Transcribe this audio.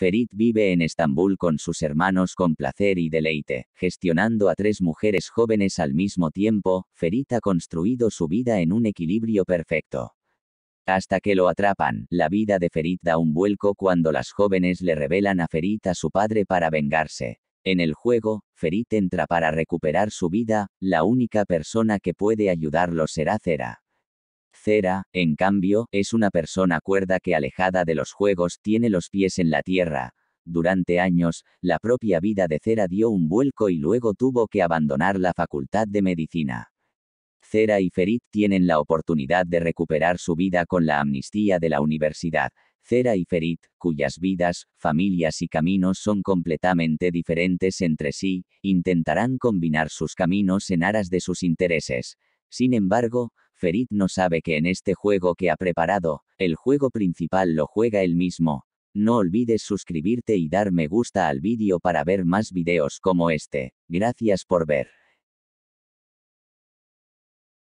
Ferit vive en Estambul con sus hermanos con placer y deleite, gestionando a tres mujeres jóvenes al mismo tiempo, Ferit ha construido su vida en un equilibrio perfecto. Hasta que lo atrapan, la vida de Ferit da un vuelco cuando las jóvenes le revelan a Ferit a su padre para vengarse. En el juego, Ferit entra para recuperar su vida, la única persona que puede ayudarlo será Cera. Cera, en cambio, es una persona cuerda que alejada de los juegos tiene los pies en la tierra. Durante años, la propia vida de Cera dio un vuelco y luego tuvo que abandonar la facultad de medicina. Cera y Ferit tienen la oportunidad de recuperar su vida con la amnistía de la universidad. Cera y Ferit, cuyas vidas, familias y caminos son completamente diferentes entre sí, intentarán combinar sus caminos en aras de sus intereses. Sin embargo, Ferit no sabe que en este juego que ha preparado, el juego principal lo juega él mismo. No olvides suscribirte y dar me gusta al vídeo para ver más videos como este. Gracias por ver.